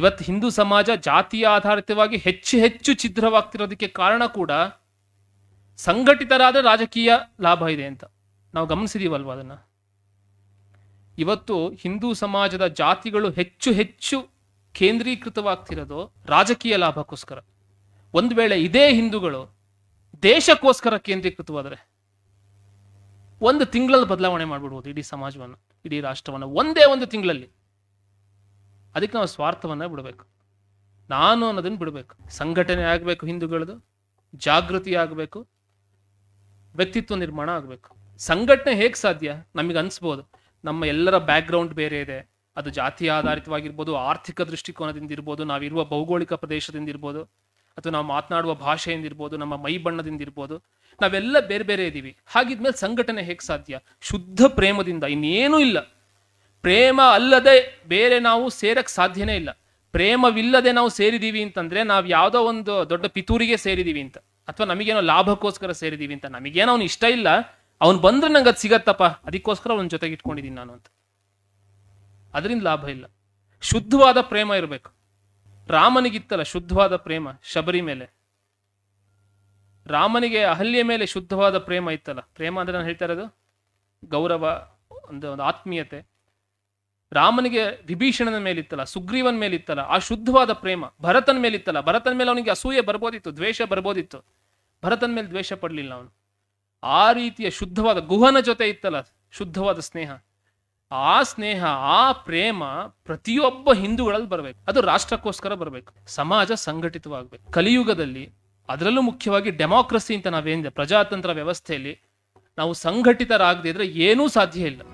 ಇವತ್ತು ಹಿಂದೂ ಸಮಾಜ ಜಾತಿಯ ಆಧಾರಿತವಾಗಿ ಹೆಚ್ಚು ಹೆಚ್ಚು ಛಿದ್ರವಾಗ್ತಿರೋದಕ್ಕೆ ಕಾರಣ ಕೂಡ ಸಂಘಟಿತರಾದ ರಾಜಕೀಯ ಲಾಭ ಇದೆ ಅಂತ ನಾವು ಗಮನಿಸಿದೀವಲ್ವ ಅದನ್ನು ಇವತ್ತು ಹಿಂದೂ ಸಮಾಜದ ಜಾತಿಗಳು ಹೆಚ್ಚು ಹೆಚ್ಚು ಕೇಂದ್ರೀಕೃತವಾಗ್ತಿರೋದು ರಾಜಕೀಯ ಲಾಭಕ್ಕೋಸ್ಕರ ಒಂದು ವೇಳೆ ಇದೇ ಹಿಂದೂಗಳು ದೇಶಕ್ಕೋಸ್ಕರ ಕೇಂದ್ರೀಕೃತವಾದರೆ ಒಂದು ತಿಂಗಳಲ್ಲಿ ಬದಲಾವಣೆ ಮಾಡಿಬಿಡ್ಬೋದು ಇಡೀ ಸಮಾಜವನ್ನು ಇಡೀ ರಾಷ್ಟ್ರವನ್ನು ಒಂದೇ ಒಂದು ತಿಂಗಳಲ್ಲಿ ಅದಕ್ಕೆ ನಾವು ಸ್ವಾರ್ಥವನ್ನು ಬಿಡಬೇಕು ನಾನು ಅನ್ನೋದನ್ನು ಬಿಡಬೇಕು ಸಂಘಟನೆ ಆಗಬೇಕು ಹಿಂದೂಗಳದು ಜಾಗೃತಿ ಆಗಬೇಕು ವ್ಯಕ್ತಿತ್ವ ನಿರ್ಮಾಣ ಆಗಬೇಕು ಸಂಘಟನೆ ಹೇಗೆ ಸಾಧ್ಯ ನಮಗೆ ಅನಿಸ್ಬೋದು ನಮ್ಮ ಎಲ್ಲರ ಬ್ಯಾಕ್ಗ್ರೌಂಡ್ ಬೇರೆ ಇದೆ ಅದು ಜಾತಿ ಆಧಾರಿತವಾಗಿರ್ಬೋದು ಆರ್ಥಿಕ ದೃಷ್ಟಿಕೋನದಿಂದ ಇರ್ಬೋದು ನಾವಿರುವ ಭೌಗೋಳಿಕ ಪ್ರದೇಶದಿಂದ ಇರ್ಬೋದು ಅಥವಾ ನಾವು ಮಾತನಾಡುವ ಭಾಷೆಯಿಂದ ಇರ್ಬೋದು ನಮ್ಮ ಮೈ ಬಣ್ಣದಿಂದ ಇರ್ಬೋದು ನಾವೆಲ್ಲ ಬೇರೆ ಬೇರೆ ಇದ್ದೀವಿ ಹಾಗಿದ್ಮೇಲೆ ಸಂಘಟನೆ ಹೇಗೆ ಸಾಧ್ಯ ಶುದ್ಧ ಪ್ರೇಮದಿಂದ ಇನ್ನೇನೂ ಇಲ್ಲ ಪ್ರೇಮ ಅಲ್ಲದೆ ಬೇರೆ ನಾವು ಸೇರಕ್ಕೆ ಸಾಧ್ಯನೇ ಇಲ್ಲ ಪ್ರೇಮವಿಲ್ಲದೆ ನಾವು ಸೇರಿದ್ದೀವಿ ಅಂತಂದ್ರೆ ನಾವು ಯಾವುದೋ ಒಂದು ದೊಡ್ಡ ಪಿತೂರಿಗೆ ಸೇರಿದೀವಿ ಅಂತ ಅಥವಾ ನಮಗೇನೋ ಲಾಭಕ್ಕೋಸ್ಕರ ಸೇರಿದೀವಿ ಅಂತ ನಮಗೇನೋ ಅವ್ನು ಇಷ್ಟ ಇಲ್ಲ ಅವ್ನು ಬಂದ್ರೆ ನಂಗೆ ಅದು ಸಿಗತ್ತಪ್ಪ ಅದಕ್ಕೋಸ್ಕರ ಅವನ ಜೊತೆಗೆ ಇಟ್ಕೊಂಡಿದ್ದೀನಿ ನಾನು ಅಂತ ಅದರಿಂದ ಲಾಭ ಇಲ್ಲ ಶುದ್ಧವಾದ ಪ್ರೇಮ ಇರಬೇಕು ರಾಮನಿಗಿತ್ತಲ್ಲ ಶುದ್ಧವಾದ ಪ್ರೇಮ ಶಬರಿ ಮೇಲೆ ರಾಮನಿಗೆ ಅಹಲ್ಯ ಮೇಲೆ ಶುದ್ಧವಾದ ಪ್ರೇಮ ಇತ್ತಲ್ಲ ಪ್ರೇಮ ಅಂದ್ರೆ ನಾನು ಹೇಳ್ತಾ ಇರೋದು ಗೌರವ ಒಂದು ಒಂದು ಆತ್ಮೀಯತೆ ರಾಮನಿಗೆ ವಿಭೀಷಣನ ಮೇಲಿತ್ತಲ್ಲ ಸುಗ್ರೀವನ್ ಮೇಲಿತ್ತಲ್ಲ ಆ ಶುದ್ಧವಾದ ಪ್ರೇಮ ಭರತನ ಮೇಲಿತ್ತಲ್ಲ ಭರತನ ಮೇಲೆ ಅವನಿಗೆ ಅಸೂಯೆ ಬರ್ಬೋದಿತ್ತು ದ್ವೇಷ ಬರ್ಬೋದಿತ್ತು ಭರತನ ಮೇಲೆ ದ್ವೇಷ ಪಡಲಿಲ್ಲ ಅವನು ಆ ರೀತಿಯ ಶುದ್ಧವಾದ ಗುಹನ ಜೊತೆ ಇತ್ತಲ್ಲ ಶುದ್ಧವಾದ ಸ್ನೇಹ ಆ ಸ್ನೇಹ ಆ ಪ್ರೇಮ ಪ್ರತಿಯೊಬ್ಬ ಹಿಂದೂಗಳಲ್ಲಿ ಬರಬೇಕು ಅದು ರಾಷ್ಟ್ರಕ್ಕೋಸ್ಕರ ಬರಬೇಕು ಸಮಾಜ ಸಂಘಟಿತವಾಗಬೇಕು ಕಲಿಯುಗದಲ್ಲಿ ಅದರಲ್ಲೂ ಮುಖ್ಯವಾಗಿ ಡೆಮಾಕ್ರಸಿ ಅಂತ ನಾವೇನಿದೆ ಪ್ರಜಾತಂತ್ರ ವ್ಯವಸ್ಥೆಯಲ್ಲಿ ನಾವು ಸಂಘಟಿತರಾಗದಿದ್ರೆ ಏನೂ ಸಾಧ್ಯ ಇಲ್ಲ